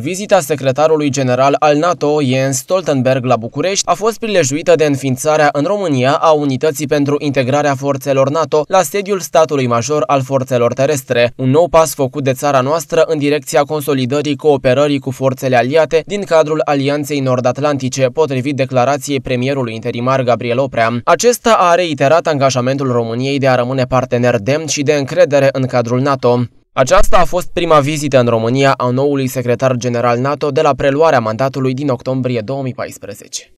Vizita secretarului general al NATO, Jens Stoltenberg, la București a fost prilejuită de înființarea în România a Unității pentru Integrarea Forțelor NATO la sediul statului major al forțelor terestre, un nou pas făcut de țara noastră în direcția consolidării cooperării cu forțele aliate din cadrul Alianței Nord-Atlantice, potrivit declarației premierului interimar Gabriel Oprea. Acesta a reiterat angajamentul României de a rămâne partener demn și de încredere în cadrul NATO. Aceasta a fost prima vizită în România a noului secretar general NATO de la preluarea mandatului din octombrie 2014.